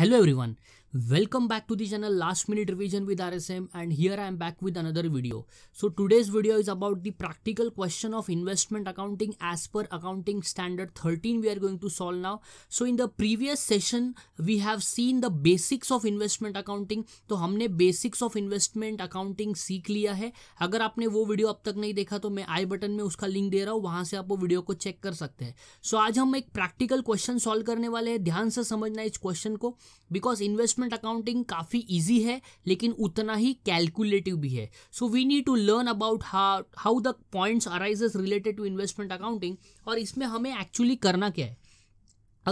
Hello everyone, welcome back to the channel last minute revision with RSM and here I am back with another video so today's video is about the practical question of investment accounting as per accounting standard 13 we are going to solve now so in the previous session we have seen the basics of investment accounting तो हमने basics of investment accounting सीख लिया है अगर आपने वो video अब तक नहीं देखा तो मैं आई बटन में उसका लिंक दे रहा हूँ वहां से आप वो वीडियो को चेक कर सकते हैं सो so, आज हम एक प्रैक्टिकल क्वेश्चन सॉल्व करने वाले हैं ध्यान से समझना इस क्वेश्चन को बिकॉज इन्वेस्ट इन्वेस्टमेंट अकाउंटिंग काफ़ी ईजी है लेकिन उतना ही कैलकुलेटिव भी है so we need to learn about how the points arises related to investment accounting और इसमें हमें एक्चुअली करना क्या है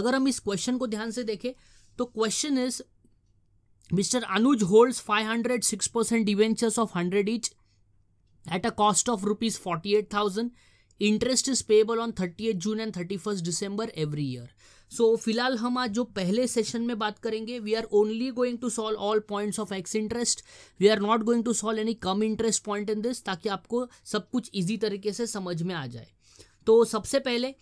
अगर हम इस क्वेश्चन को ध्यान से देखें तो question is mister Anuj holds five hundred six percent debentures of hundred each at a cost of rupees forty eight thousand interest is payable on thirty eight June and thirty first December every year so so, फिलहाल हम आज जो पहले session में बात करेंगे we are only going to solve all points of ex interest we are not going to solve any cum interest point in this ताकि आपको सब कुछ ईजी तरीके से समझ में आ जाए तो सबसे पहले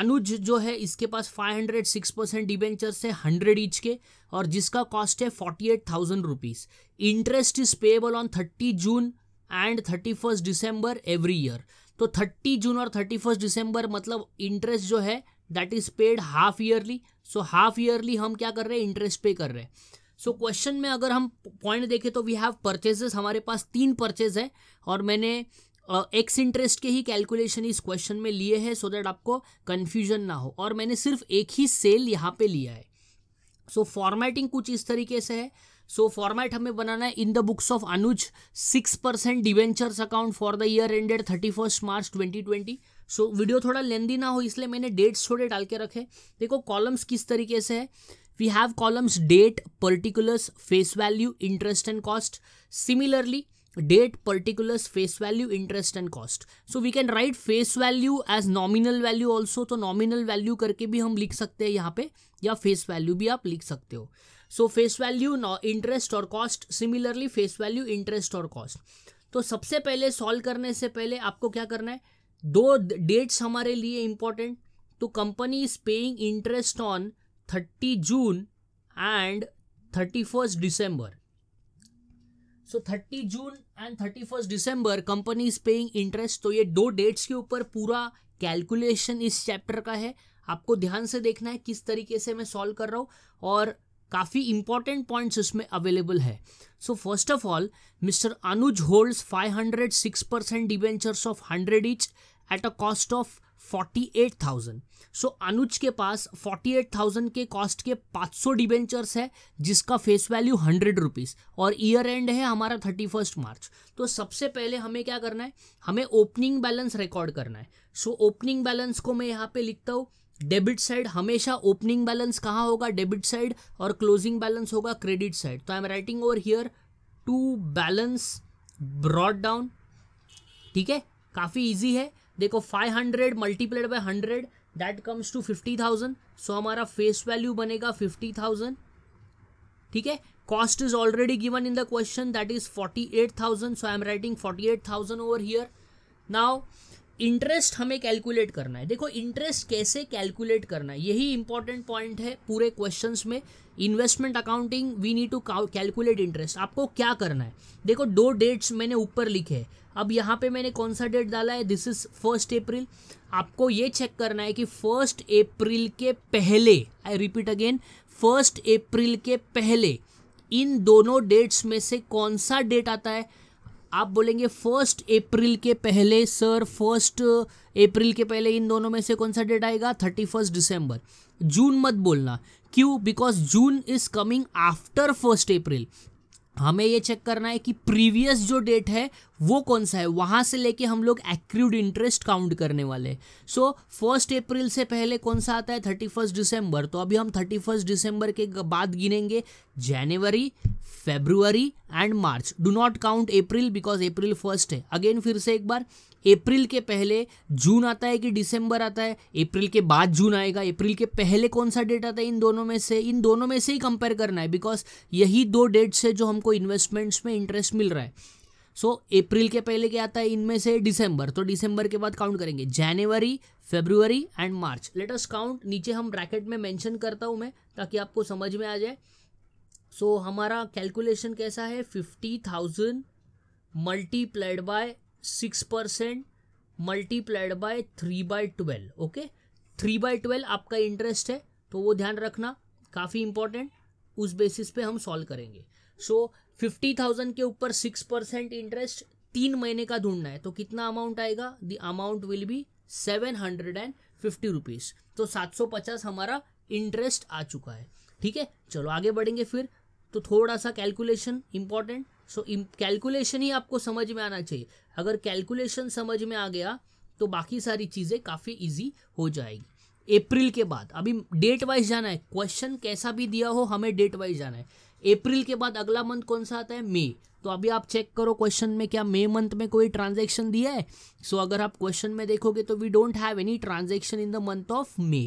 अनुज जो है इसके पास 506 परसेंट डिबेंचर है हंड्रेड ईच के और जिसका कॉस्ट है forty eight thousand rupees interest is payable on thirty June and thirty first December every year तो थर्टी जून और थर्टी फर्स्ट डिसम्बर मतलब इंटरेस्ट जो है that is paid half yearly so half yearly हम क्या कर रहे हैं इंटरेस्ट पे कर रहे हैं सो so, क्वेश्चन में अगर हम पॉइंट देखें तो वी हैव परचेजेस हमारे पास तीन परचेज है और मैंने एक्स uh, इंटरेस्ट के ही कैलकुलेशन इस क्वेश्चन में लिए हैं सो दैट आपको कन्फ्यूजन ना हो और मैंने सिर्फ एक ही सेल यहाँ पे लिया है सो so, फॉर्मेटिंग कुछ इस तरीके से है सो so, फॉर्मेट हमें बनाना है in the books of Anuj six percent debentures account for the year ended thirty first March twenty twenty so video थोड़ा लेंदी ना हो इसलिए मैंने डेट्स थोड़े डाल के रखे देखो कॉलम्स किस तरीके से है we have columns date particulars face value interest and cost similarly date particulars face value interest and cost so we can write face value as nominal value also तो नॉमिनल वैल्यू करके भी हम लिख सकते हैं यहाँ पे या फेस वैल्यू भी आप लिख सकते हो सो फेस वैल्यू इंटरेस्ट और cost similarly face value interest और कॉस्ट तो सबसे पहले सॉल्व करने से पहले आपको क्या करना है दो डेट्स हमारे लिए इम्पोर्टेंट तो company is paying interest on thirty June and thirty first December so thirty June and thirty first December company is paying interest तो ये दो डेट्स के ऊपर पूरा कैलकुलेशन इस चैप्टर का है आपको ध्यान से देखना है किस तरीके से मैं सॉल्व कर रहा हूँ और काफ़ी इंपॉर्टेंट पॉइंट्स इसमें अवेलेबल है so first of all mister Anuj holds 506 percent debentures of 100 each at a cost of forty eight thousand so Anuj के पास फोर्टी एट थाउजेंड के कॉस्ट के पाँच सौ डिबेंचर्स है जिसका फेस वैल्यू हंड्रेड रुपीज़ और ईयर एंड है हमारा थर्टी फर्स्ट मार्च तो सबसे पहले हमें क्या करना है हमें ओपनिंग बैलेंस रिकॉर्ड करना है सो ओपनिंग बैलेंस को मैं यहाँ पे लिखता हूँ डेबिट साइड हमेशा ओपनिंग बैलेंस कहाँ होगा डेबिट साइड और क्लोजिंग बैलेंस होगा क्रेडिट साइड तो I am writing over here to balance brought down ठीक है काफ़ी ईजी है देखो 500 hundred multiplied by hundred that comes to fifty thousand so हमारा फेस वैल्यू बनेगा फिफ्टी थाउजेंड ठीक है cost is already given in the question that is forty eight thousand so I am writing forty eight thousand over here now interest हमें calculate करना है देखो interest कैसे calculate करना है यही इंपॉर्टेंट पॉइंट है पूरे क्वेश्चन में investment accounting we need to calculate interest आपको क्या करना है देखो दो डेट्स मैंने ऊपर लिखे हैं अब यहाँ पे मैंने कौन सा डेट डाला है दिस इज़ फर्स्ट अप्रैल आपको ये चेक करना है कि फर्स्ट अप्रैल के पहले I repeat again first April के पहले इन दोनों डेट्स में से कौन सा डेट आता है आप बोलेंगे फर्स्ट अप्रैल के पहले सर फर्स्ट अप्रैल के पहले इन दोनों में से कौन सा डेट आएगा थर्टी फर्स्ट डिसम्बर जून मत बोलना क्यों because June is coming after first April हमें ये चेक करना है कि प्रीवियस जो डेट है वो कौन सा है वहां से लेके हम लोग एक्रूड इंटरेस्ट काउंट करने वाले सो फर्स्ट अप्रैल से पहले कौन सा आता है थर्टी फर्स्ट डिसंबर तो अभी हम थर्टी फर्स्ट डिसम्बर के बाद गिनेंगे January February and March do not count April because April first है अगेन फिर से एक बार अप्रैल के पहले जून आता है कि दिसंबर आता है अप्रैल के बाद जून आएगा अप्रैल के पहले कौन सा डेट आता है इन दोनों में से इन दोनों में से ही कंपेयर करना है बिकॉज यही दो डेट्स है जो हमको इन्वेस्टमेंट्स में इंटरेस्ट मिल रहा है सो so, अप्रैल के पहले क्या आता है इनमें से दिसंबर तो दिसंबर के बाद काउंट करेंगे January February and March as count नीचे हम ब्रैकेट में मेंशन करता हूँ मैं ताकि आपको समझ में आ जाए सो so, हमारा कैलकुलेशन कैसा है fifty thousand multiplied by six percent multiplied by three by twelve okay three by twelve आपका इंटरेस्ट है तो वो ध्यान रखना काफ़ी इंपॉर्टेंट उस बेसिस पे हम सॉल्व करेंगे सो so, फिफ्टी थाउजेंड के ऊपर सिक्स परसेंट इंटरेस्ट तीन महीने का ढूंढना है तो कितना अमाउंट आएगा the amount will be seven hundred and fifty rupees तो सात सौ पचास हमारा इंटरेस्ट आ चुका है ठीक है चलो आगे बढ़ेंगे फिर तो थोड़ा सा कैलकुलेशन इंपॉर्टेंट सो कैलकुलेशन ही आपको समझ में आना चाहिए अगर कैलकुलेशन समझ में आ गया तो बाकी सारी चीज़ें काफ़ी इजी हो जाएगी अप्रैल के बाद अभी डेट वाइज जाना है क्वेश्चन कैसा भी दिया हो हमें डेट वाइज जाना है अप्रैल के बाद अगला मंथ कौन सा आता है मई तो अभी आप चेक करो क्वेश्चन में क्या मई मंथ में कोई ट्रांजेक्शन दिया है सो so, अगर आप क्वेश्चन में देखोगे तो we don't have any transaction in the month of May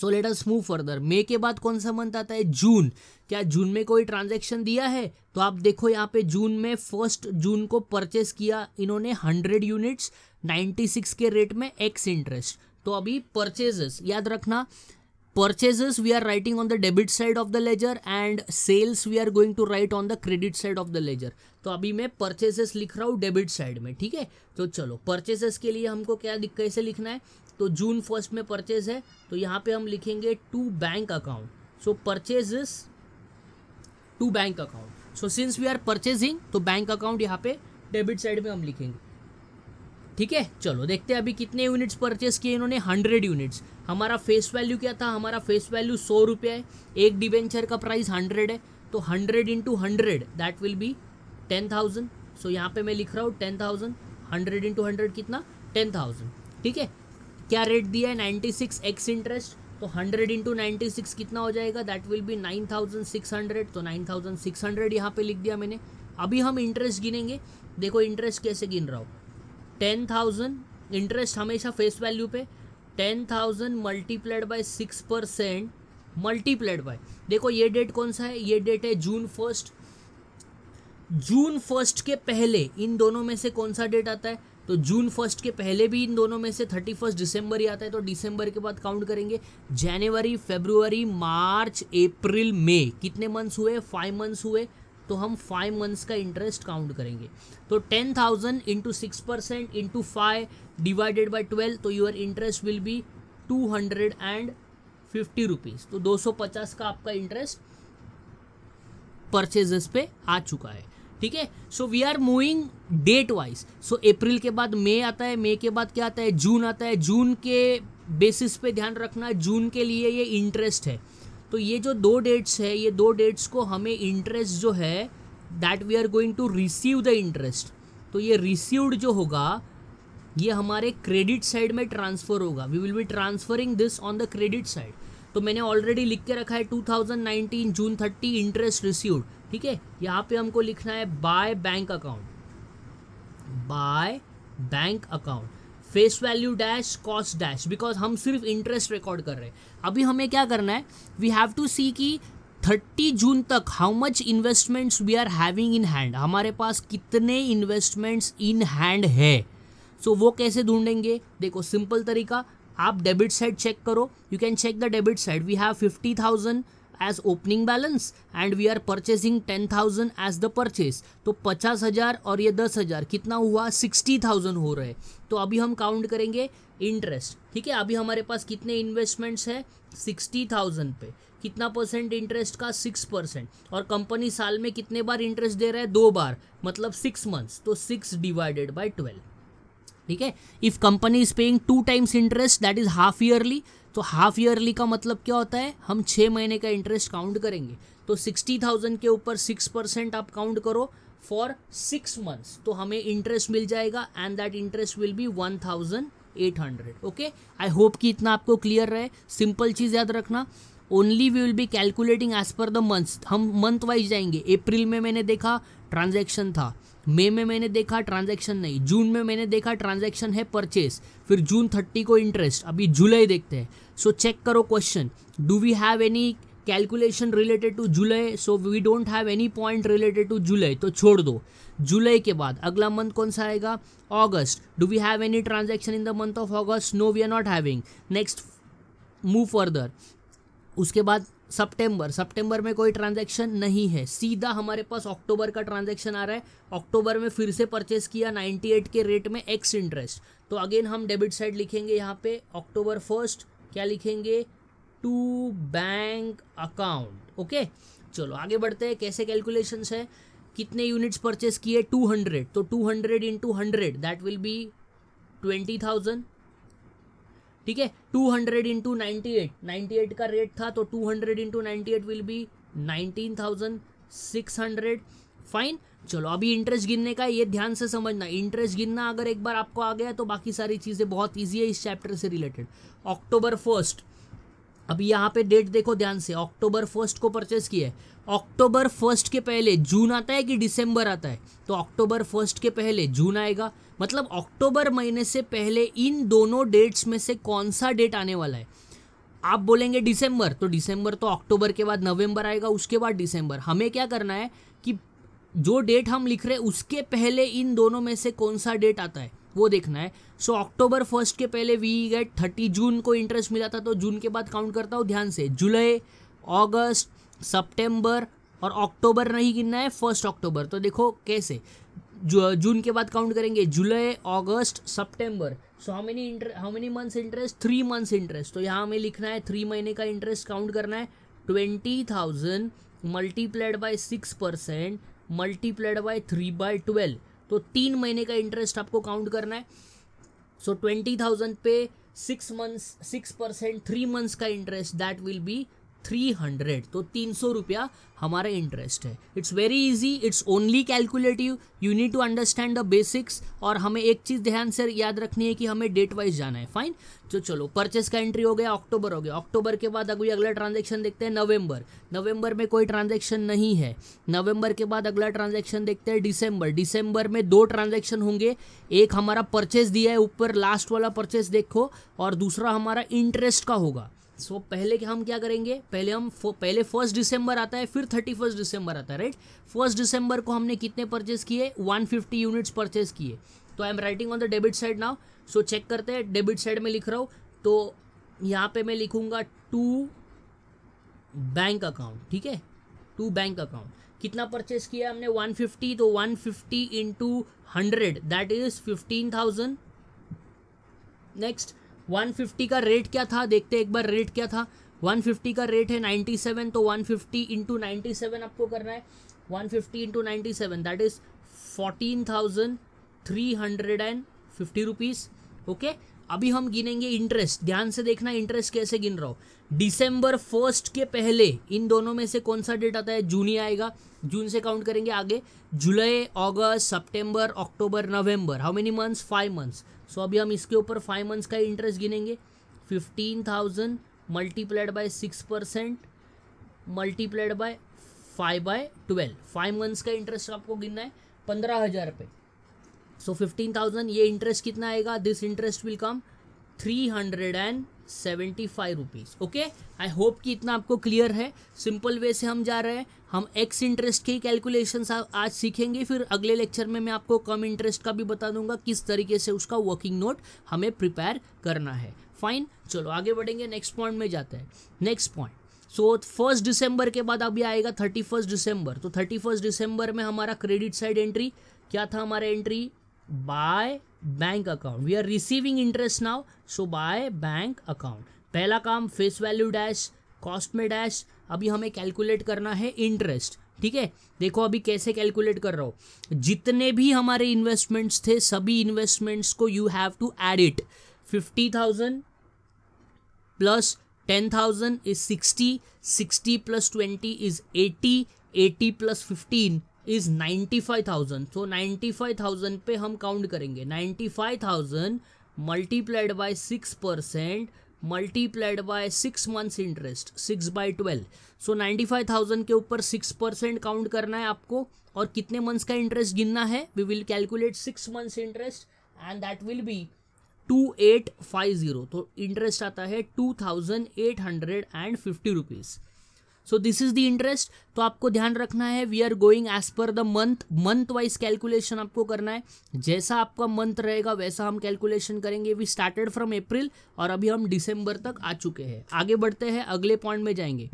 so let us move further May के बाद कौन सा मंथ आता है जून क्या जून में कोई ट्रांजेक्शन दिया है तो आप देखो यहाँ पे जून में फर्स्ट जून को परचेस किया इन्होंने हंड्रेड यूनिट्स नाइन्टी सिक्स के रेट में एक्स इंटरेस्ट तो अभी परचेजेस याद रखना purchases we are writing on the debit side of the ledger and sales we are going to write on the credit side of the ledger तो अभी मैं purchases लिख रहा हूँ debit side में ठीक है तो चलो purchases के लिए हमको क्या कैसे लिखना है तो जून फर्स्ट में परचेज है तो यहाँ पे हम लिखेंगे to bank account so purchases to bank account so since we are purchasing तो बैंक अकाउंट यहाँ पे डेबिट साइड में हम लिखेंगे ठीक है चलो देखते हैं अभी कितने यूनिट्स परचेस किए इन्होंने हंड्रेड यूनिट्स हमारा फेस वैल्यू क्या था हमारा फेस वैल्यू सौ रुपये है एक डिबेंचर का प्राइस हंड्रेड है तो hundred into hundred that will be ten thousand so यहाँ पे मैं लिख रहा हूँ ten thousand hundred into hundred कितना टेन थाउजेंड ठीक है क्या रेट दिया है नाइन्टी सिक्स एक्स इंटरेस्ट तो हंड्रेड इंटू नाइन्टी सिक्स कितना हो जाएगा that will be nine thousand six hundred तो नाइन थाउजेंड सिक्स हंड्रेड यहाँ पे लिख दिया मैंने अभी हम इंटरेस्ट गिनेंगे देखो इंटरेस्ट कैसे गिन रहा हूँ टेन थाउजेंड इंटरेस्ट हमेशा फेस वैल्यू पे ten thousand multiplied by six percent multiplied by देखो ये डेट कौन सा है ये डेट है जून फर्स्ट जून फर्स्ट के पहले इन दोनों में से कौन सा डेट आता है तो जून फर्स्ट के पहले भी इन दोनों में से थर्टी फर्स्ट दिसंबर ही आता है तो दिसंबर के बाद काउंट करेंगे जनवरी फेब्रुवरी मार्च अप्रैल मई कितने मंथ्स हुए फाइव मंथ्स हुए तो हम फाइव मंथ्स का इंटरेस्ट काउंट करेंगे तो ten thousand into six percent into five divided by twelve तो your interest will be two hundred and fifty rupees तो दो सौ पचास का आपका इंटरेस्ट परचेजेस पे आ चुका है ठीक है so we are moving date wise so April के बाद मई आता है मई के बाद क्या आता है जून आता है जून के बेसिस पे ध्यान रखना जून के लिए ये इंटरेस्ट है तो ये जो दो डेट्स है ये दो डेट्स को हमें इंटरेस्ट जो है that we are going to receive the interest तो ये रिसीव्ड जो होगा ये हमारे क्रेडिट साइड में ट्रांसफ़र होगा we will be transferring this on the credit side तो मैंने ऑलरेडी लिख के रखा है 2019 जून 30 इंटरेस्ट रिसीव्ड ठीक है यहाँ पे हमको लिखना है by bank account by bank account face value dash cost dash because हम सिर्फ इंटरेस्ट रिकॉर्ड कर रहे हैं अभी हमें क्या करना है वी हैव टू सी कि 30 जून तक how much investments we are having in hand हमारे पास कितने इन्वेस्टमेंट्स इन हैंड है सो so, वो कैसे ढूंढेंगे देखो सिंपल तरीका आप डेबिट साइड चेक करो you can check the debit side we have fifty thousand as opening balance and we are purchasing ten thousand as the purchase तो पचास हजार और ये दस हजार कितना हुआ सिक्सटी थाउजेंड हो रहे तो अभी हम काउंट करेंगे इंटरेस्ट ठीक है अभी हमारे पास कितने इन्वेस्टमेंट्स है सिक्सटी थाउजेंड पे कितना परसेंट इंटरेस्ट का सिक्स परसेंट और कंपनी साल में कितने बार इंटरेस्ट दे रहा है दो बार मतलब सिक्स मंथ्स तो सिक्स डिवाइडेड बाई ट्वेल्व ठीक है if company is paying two times interest that is half yearly तो हाफ ईयरली का मतलब क्या होता है हम छः महीने का इंटरेस्ट काउंट करेंगे तो सिक्सटी थाउजेंड के ऊपर सिक्स परसेंट आप काउंट करो फॉर सिक्स मंथ्स तो हमें इंटरेस्ट मिल जाएगा and that interest will be one thousand eight hundred okay I hope कि इतना आपको क्लियर रहे सिंपल चीज़ याद रखना only we will be calculating as per the months हम मंथ वाइज जाएंगे अप्रैल में मैंने देखा ट्रांजेक्शन था मे में मैंने देखा ट्रांजेक्शन नहीं जून में मैंने देखा ट्रांजेक्शन है परचेस फिर जून थर्टी को इंटरेस्ट अभी जुलाई देखते हैं सो चेक करो question do we have any calculation related to July so we don't have any point related to July तो छोड़ दो जुलाई के बाद अगला मंथ कौन सा आएगा August do we have any transaction in the month of August no we are not having next move further उसके बाद सितंबर सितंबर में कोई ट्रांजैक्शन नहीं है सीधा हमारे पास अक्टूबर का ट्रांजैक्शन आ रहा है अक्टूबर में फिर से परचेस किया 98 के रेट में एक्स इंटरेस्ट तो अगेन हम डेबिट साइड लिखेंगे यहाँ पे अक्टूबर फर्स्ट क्या लिखेंगे टू बैंक अकाउंट ओके चलो आगे बढ़ते हैं कैसे कैलकुलेशन है कितने यूनिट्स परचेस किए 200 तो 200 hundred into hundred that will be 20,000 ठीक है 200 हंड्रेड इंटू नाइन्टी का रेट था तो 200 hundred into ninety will be 19,600 fine चलो अभी इंटरेस्ट गिनने का ये ध्यान से समझना इंटरेस्ट गिनना अगर एक बार आपको आ गया तो बाकी सारी चीज़ें बहुत ईजी है इस चैप्टर से रिलेटेड अक्टूबर फर्स्ट अभी यहाँ पे डेट देखो ध्यान से अक्टूबर फर्स्ट को परचेस किया है अक्टूबर फर्स्ट के पहले जून आता है कि दिसंबर आता है तो अक्टूबर फर्स्ट के पहले जून आएगा मतलब अक्टूबर महीने से पहले इन दोनों डेट्स में से कौन सा डेट आने वाला है आप बोलेंगे दिसंबर तो दिसंबर तो अक्टूबर के बाद नवंबर आएगा उसके बाद दिसंबर हमें क्या करना है कि जो डेट हम लिख रहे हैं उसके पहले इन दोनों में से कौन सा डेट आता है वो देखना है सो अक्टूबर फर्स्ट के पहले वी गेट थर्टी जून को इंटरेस्ट मिला था तो जून के बाद काउंट करता हूँ ध्यान से जुलाई अगस्त सितंबर और अक्टूबर नहीं गिनना है फर्स्ट अक्टूबर तो देखो कैसे जून के बाद काउंट करेंगे जुलाई अगस्त सितंबर so how many how many months interest three months interest तो यहाँ हमें लिखना है थ्री महीने का इंटरेस्ट काउंट करना है twenty thousand multiplied by six percent multiplied by three by twelve तो तीन महीने का इंटरेस्ट आपको काउंट करना है सो ट्वेंटी थाउजेंड पे six months six percent three months का interest that will be three hundred तो तीन सौ रुपया हमारा इंटरेस्ट है it's very easy it's only calculative you need to understand the basics और हमें एक चीज़ ध्यान से याद रखनी है कि हमें डेट वाइज जाना है फाइन तो चलो परचेस का एंट्री हो गया अक्टूबर हो गया अक्टूबर के बाद अभी अगला ट्रांजेक्शन देखते हैं नवंबर नवंबर में कोई ट्रांजेक्शन नहीं है नवंबर के बाद अगला ट्रांजेक्शन देखते हैं डिसम्बर डिसम्बर में दो ट्रांजेक्शन होंगे एक हमारा परचेस दिया है ऊपर लास्ट वाला परचेस देखो और दूसरा हमारा इंटरेस्ट का होगा सो so, पहले क्या हम क्या करेंगे पहले हम पहले फर्स्ट दिसंबर आता है फिर थर्टी फर्स्ट दिसंबर आता है राइट फर्स्ट दिसंबर को हमने कितने परचेस किए 150 यूनिट्स परचेज किए तो I am writing on the debit side now so check करते हैं डेबिट साइड में लिख रहा हूँ तो यहाँ पे मैं लिखूँगा टू बैंक अकाउंट ठीक है टू बैंक अकाउंट कितना परचेज किया हमने वन तो one fifty into hundred that is fifteen thousand next 150 का रेट क्या था देखते एक बार रेट क्या था 150 का रेट है 97 तो 150 फिफ्टी इंटू आपको करना है 150 fifty into ninety that is fourteen thousand three hundred and fifty rupees okay अभी हम गिनेंगे इंटरेस्ट ध्यान से देखना इंटरेस्ट कैसे गिन रहा हूँ डिसम्बर फर्स्ट के पहले इन दोनों में से कौन सा डेट आता है जून ही आएगा जून से काउंट करेंगे आगे जुलाई अगस्त सितंबर अक्टूबर नवंबर how many months five months so अभी हम इसके ऊपर फाइव मंथ्स का इंटरेस्ट गिनेंगे fifteen thousand multiplied by six percent multiplied by five by twelve five months का इंटरेस्ट आपको गिनना है पंद्रह हज़ार रुपये सो फिफ्टीन थाउजेंड ये इंटरेस्ट कितना आएगा this interest will come three hundred and seventy five rupees okay I hope कि इतना आपको क्लियर है सिंपल वे से हम जा रहे हैं हम एक्स इंटरेस्ट की कैलकुलेशन आज सीखेंगे फिर अगले लेक्चर में मैं आपको कम इंटरेस्ट का भी बता दूंगा किस तरीके से उसका वर्किंग नोट हमें प्रिपेयर करना है फाइन चलो आगे बढ़ेंगे नेक्स्ट पॉइंट में जाते हैं next point so first December के बाद अभी आएगा थर्टी फर्स्ट दिसंबर तो थर्टी फर्स्ट दिसंबर में हमारा क्रेडिट साइड एंट्री क्या था हमारा entry by bank account we are receiving interest now so by bank account पहला काम फेस वैल्यू डैश कॉस्ट में डैश अभी हमें कैलकुलेट करना है इंटरेस्ट ठीक है देखो अभी कैसे कैलकुलेट कर रहा हूँ जितने भी हमारे इन्वेस्टमेंट्स थे सभी इन्वेस्टमेंट्स को you have to add it fifty thousand plus ten thousand is sixty sixty plus twenty is eighty eighty plus fifteen is 95,000 so so, 95,000 पे हम काउंट करेंगे 95,000 multiplied by six percent multiplied by six months interest six by twelve so ninety five thousand के ऊपर six percent count करना है आपको और कितने मंथ्स का इंटरेस्ट गिनना है we will calculate six months interest and that will be two eight five zero तो इंटरेस्ट आता है two thousand eight hundred and fifty rupees so this is the interest तो आपको ध्यान रखना है we are going as per the month month wise calculation आपको करना है जैसा आपका मंथ रहेगा वैसा हम कैलकुलेशन करेंगे वी स्टार्टेड फ्रॉम अप्रैल और अभी हम डिसम्बर तक आ चुके हैं आगे बढ़ते हैं अगले पॉइंट में जाएंगे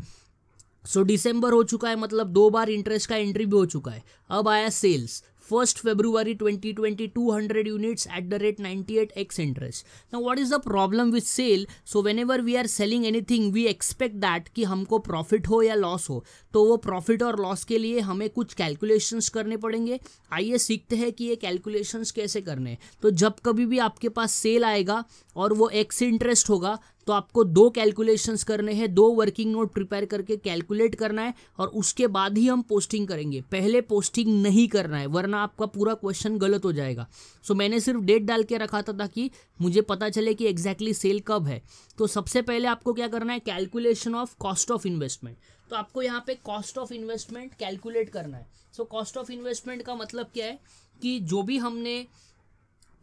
सो so, डिसम्बर हो चुका है मतलब दो बार इंटरेस्ट का एंट्री भी हो चुका है अब आया sales first February twenty twenty two hundred units at the rate ninety eight ex interest ना what is the problem with sale so whenever we are selling anything we expect that कि हमको profit हो या loss हो तो वो profit और loss के लिए हमें कुछ कैलकुलेशंस करने पड़ेंगे आइए सीखते हैं कि ये कैलकुलेशन कैसे करने हैं तो जब कभी भी आपके पास सेल आएगा और वो एक्स इंटरेस्ट होगा तो आपको दो कैलकुलेशंस करने हैं दो वर्किंग नोट प्रिपेयर करके कैलकुलेट करना है और उसके बाद ही हम पोस्टिंग करेंगे पहले पोस्टिंग नहीं करना है वरना आपका पूरा क्वेश्चन गलत हो जाएगा सो so, मैंने सिर्फ डेट डाल के रखा था ताकि मुझे पता चले कि एग्जैक्टली exactly सेल कब है तो सबसे पहले आपको क्या करना है calculation of cost of investment तो आपको यहाँ पे कॉस्ट ऑफ इन्वेस्टमेंट कैलकुलेट करना है सो कॉस्ट ऑफ इन्वेस्टमेंट का मतलब क्या है कि जो भी हमने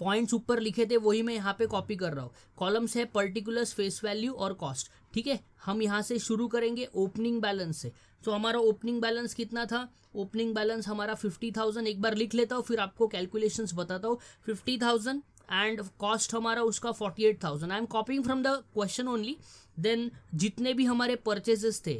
पॉइंट्स ऊपर लिखे थे वही मैं यहाँ पे कॉपी कर रहा हूँ कॉलम्स है पर्टिकुलर फेस वैल्यू और कॉस्ट ठीक है हम यहाँ से शुरू करेंगे ओपनिंग बैलेंस से तो हमारा ओपनिंग बैलेंस कितना था ओपनिंग बैलेंस हमारा फिफ्टी थाउजेंड एक बार लिख लेता हूँ फिर आपको कैलकुलेशन बताता हूँ फिफ्टी थाउजेंड एंड कॉस्ट हमारा उसका forty eight thousand I am copying from the question only then जितने भी हमारे परचेजेस थे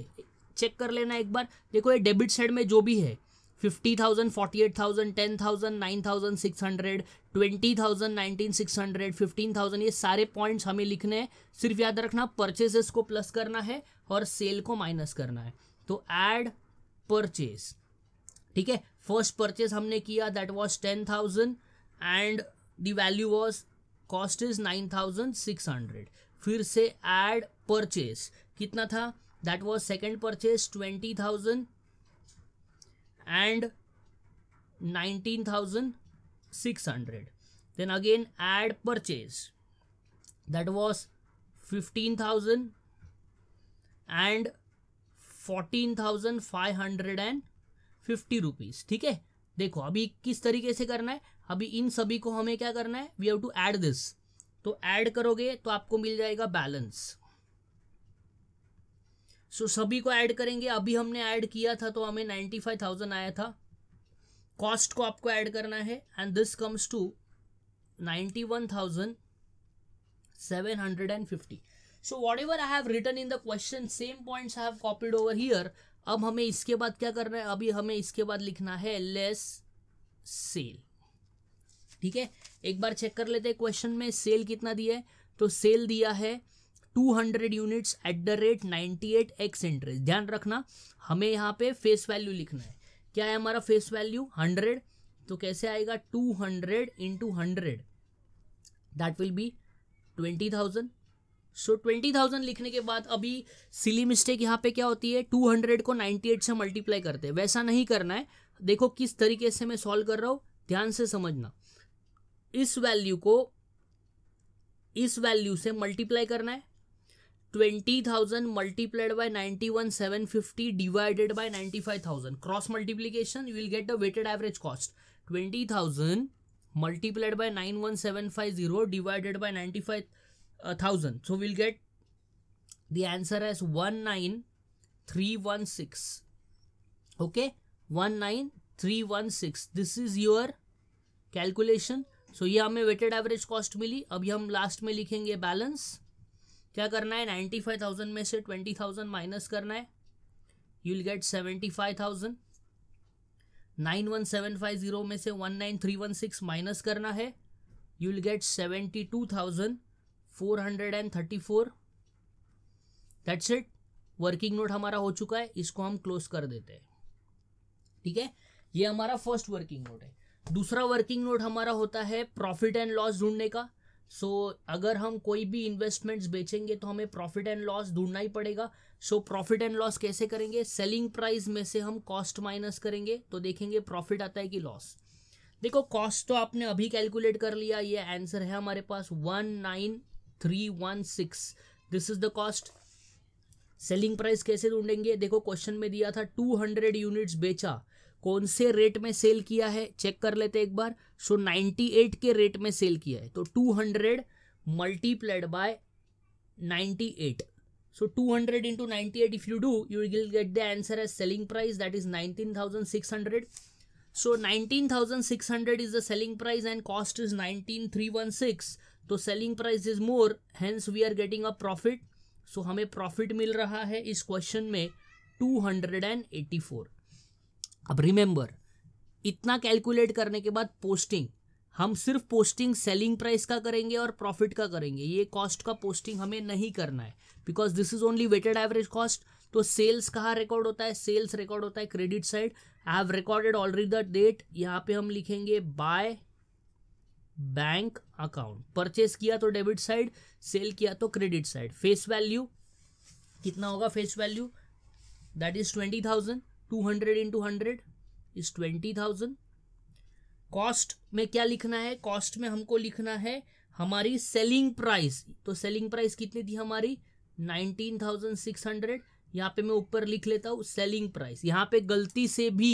चेक कर लेना एक बार देखो ये डेबिट साइड में जो भी है fifty thousand forty eight thousand ten thousand nine thousand six hundred twenty thousand nineteen six hundred fifteen thousand ये सारे पॉइंट्स हमें लिखने हैं सिर्फ याद रखना परचेजेस को प्लस करना है और सेल को माइनस करना है तो एड परचेज ठीक है फर्स्ट परचेज हमने किया that was ten thousand and the value was cost is nine thousand six hundred फिर से एड परचेज कितना था that was second purchase twenty thousand that 19,600. Fifteen thousand and fourteen thousand five 15,000 and 14,550 rupees ठीक है देखो अभी किस तरीके से करना है अभी इन सभी को हमें क्या करना है we have to add this तो ऐड करोगे तो आपको मिल जाएगा बैलेंस सो so, सभी को ऐड करेंगे अभी हमने ऐड किया था तो हमें नाइन्टी फाइव थाउजेंड आया था कॉस्ट को आपको ऐड करना है and this comes to ninety one thousand seven hundred and fifty so whatever I have written in the question same points I have copied over here अब हमें इसके बाद क्या करना है अभी हमें इसके बाद लिखना है लेस सेल ठीक है एक बार चेक कर लेते हैं क्वेश्चन में सेल कितना दिया है तो सेल दिया है 200 units at the rate 98 ex interest ध्यान रखना हमें यहाँ पे फेस वैल्यू लिखना है क्या है हमारा फेस वैल्यू 100 तो कैसे आएगा 200 hundred into hundred that will be twenty thousand so twenty thousand लिखने के बाद अभी सिली मिस्टेक यहाँ पे क्या होती है टू हंड्रेड को नाइनटी एट से मल्टीप्लाई करते हैं वैसा नहीं करना है देखो किस तरीके से मैं सॉल्व कर रहा हूँ ध्यान से समझना इस वैल्यू को इस वैल्यू से मल्टीप्लाई करना है twenty thousand multiplied by ninety one seven fifty divided by ninety five thousand cross multiplication you will get the weighted average cost twenty thousand multiplied by nine one seven five zero divided by ninety five thousand so will get the answer as one nine three one six okay one nine three one six this is your calculation so ये हमें weighted average cost मिली अभी हम last में लिखेंगे balance क्या करना है ninety five thousand में से ट्वेंटी थाउजेंड माइनस करना है you will get seventy five thousand nine one seven five zero में से one nine three one six minus करना है you will get seventy two thousand four hundred and thirty four that's it working note हमारा हो चुका है इसको हम क्लोज कर देते हैं ठीक है ये हमारा फर्स्ट वर्किंग नोट है दूसरा वर्किंग नोट हमारा होता है प्रॉफिट एंड लॉस ढूंढने का सो so, अगर हम कोई भी इन्वेस्टमेंट्स बेचेंगे तो हमें प्रॉफिट एंड लॉस ढूंढना ही पड़ेगा सो प्रॉफिट एंड लॉस कैसे करेंगे सेलिंग प्राइस में से हम कॉस्ट माइनस करेंगे तो देखेंगे प्रॉफिट आता है कि लॉस देखो कॉस्ट तो आपने अभी कैलकुलेट कर लिया ये आंसर है हमारे पास one nine three one six this is the cost selling price कैसे ढूंढेंगे देखो क्वेश्चन में दिया था टू हंड्रेड यूनिट्स बेचा कौन से रेट में सेल किया है चेक कर लेते एक बार सो नाइन्टी एट के रेट में सेल किया है तो two hundred multiplied by ninety eight so two hundred into ninety eight if you do you will get the answer as selling price that is nineteen thousand six hundred so nineteen thousand six hundred is the selling price and cost is nineteen three one six तो selling price is more hence we are getting a profit so हमें profit मिल रहा है इस question में two hundred and eighty four अब remember इतना calculate करने के बाद पोस्टिंग हम सिर्फ पोस्टिंग सेलिंग प्राइस का करेंगे और प्रॉफिट का करेंगे ये कॉस्ट का पोस्टिंग हमें नहीं करना है because this is only weighted average cost तो सेल्स कहाँ रिकॉर्ड होता है सेल्स रिकॉर्ड होता है credit side I have recorded already the date यहाँ पे हम लिखेंगे बाय बैंक अकाउंट परचेस किया तो डेबिट साइड सेल किया तो क्रेडिट साइड फेस वैल्यू कितना होगा face value that is twenty thousand two hundred into hundred is twenty thousand cost में क्या लिखना है कॉस्ट में हमको लिखना है हमारी सेलिंग प्राइस तो सेलिंग प्राइस कितनी थी हमारी नाइनटीन थाउजेंड सिक्स हंड्रेड यहाँ पे मैं ऊपर लिख लेता हूँ सेलिंग प्राइस यहाँ पे गलती से भी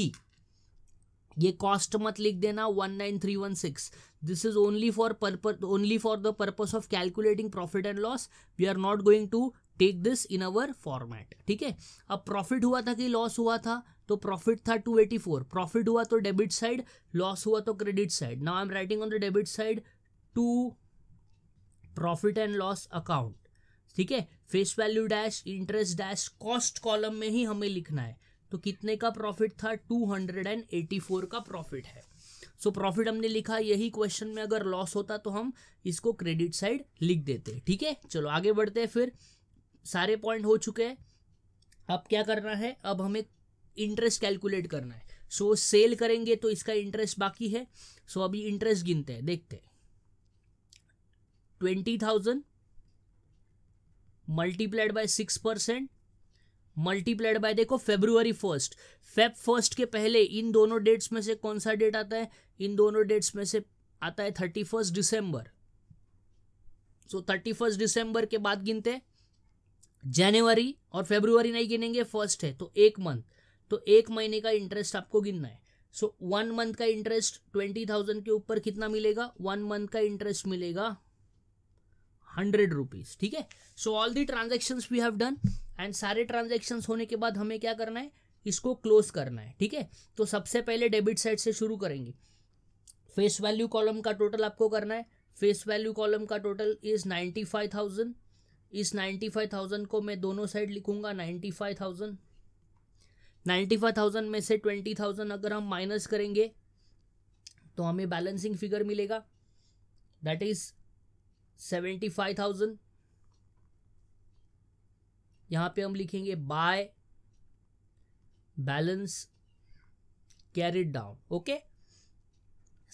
ये कॉस्ट मत लिख देना one nine three one six this is only for purpose only for the purpose of calculating profit and loss we are not going to take this in our format ठीक है अब प्रॉफिट हुआ था कि loss हुआ था तो profit था 284 प्रॉफिट हुआ तो डेबिट साइड लॉस हुआ तो credit side now I am writing on the debit side to profit and loss account ठीक है face value dash interest dash cost column में ही हमें लिखना है तो कितने का प्रॉफिट था 284 का प्रॉफिट है सो so, प्रॉफिट हमने लिखा यही क्वेश्चन में अगर लॉस होता तो हम इसको क्रेडिट साइड लिख देते ठीक है चलो आगे बढ़ते हैं फिर सारे पॉइंट हो चुके हैं अब क्या करना है अब हमें इंटरेस्ट कैलकुलेट करना है सो so, सेल करेंगे तो इसका इंटरेस्ट बाकी है सो so, अभी इंटरेस्ट गिनते हैं देखते हैं twenty thousand multiplied by six percent multiplied by देखो फेब्रुवरी फर्स्ट फेब फर्स्ट के पहले इन दोनों डेट्स में से कौन सा डेट आता है इन दोनों डेट्स में से आता है thirty first December so thirty first December के बाद गिनते हैं जनवरी और फेब्रुवरी नहीं गिनेंगे फर्स्ट है तो एक मंथ तो एक महीने का इंटरेस्ट आपको गिनना है सो वन मंथ का इंटरेस्ट ट्वेंटी थाउजेंड के ऊपर कितना मिलेगा वन मंथ का इंटरेस्ट मिलेगा हंड्रेड रुपीज ठीक है so all the transaction we have done and सारे ट्रांजेक्शन होने के बाद हमें क्या करना है इसको क्लोज करना है ठीक है तो सबसे पहले डेबिट साइड से शुरू करेंगे फेस वैल्यू कॉलम का टोटल आपको करना है फेस वैल्यू कॉलम का total is ninety five thousand इस नाइन्टी फाइव थाउजेंड को मैं दोनों साइड लिखूंगा ninety five thousand ninety five thousand में से ट्वेंटी थाउजेंड अगर हम माइनस करेंगे तो हमें बैलेंसिंग फिगर मिलेगा that is seventy five thousand यहाँ पे हम लिखेंगे by balance carried down okay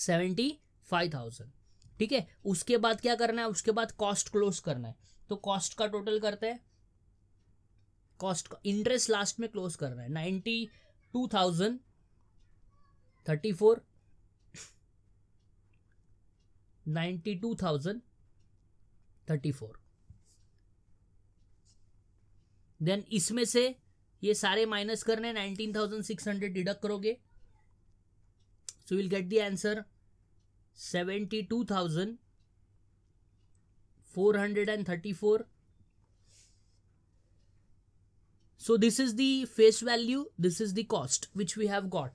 seventy five thousand ठीक है उसके बाद क्या करना है उसके बाद कॉस्ट क्लोज करना है तो कॉस्ट का टोटल करते हैं कॉस्ट का इंटरेस्ट लास्ट में क्लोज करना है ninety two thousand thirty four ninety two thousand thirty four then इसमें से ये सारे माइनस करने nineteen thousand six hundred deduct करोगे so will get the answer seventy two thousand four hundred and thirty four so this is the face value this is the cost which we have got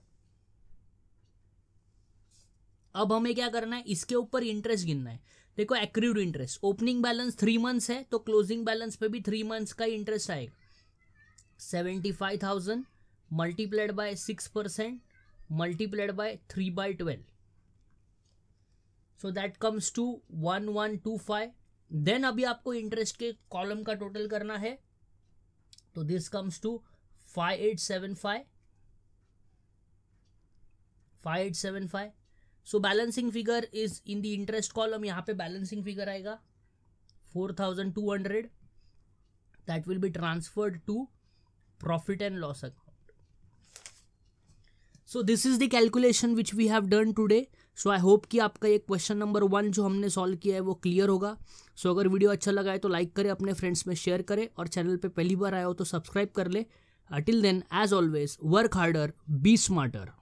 अब हमें क्या करना है इसके ऊपर interest गिनना है देखो accrued interest opening balance three months है तो क्लोजिंग बैलेंस पे भी थ्री मंथ्स का इंटरेस्ट आएगा seventy five thousand multiplied by six percent multiplied by three by twelve so that comes to one one two five then अभी आपको interest के column का टोटल करना है तो this comes to five eight seven five five eight seven five so balancing figure is in the interest column यहाँ पे balancing figure आएगा four thousand two hundred that will be transferred to profit and loss account so this is the calculation which we have done today so I hope कि आपका ये question number one जो हमने solve किया है वो clear होगा सो so, अगर वीडियो अच्छा लगा है तो लाइक करें अपने फ्रेंड्स में शेयर करें और चैनल पे पहली बार आया हो तो सब्सक्राइब कर ले until then as always work harder be smarter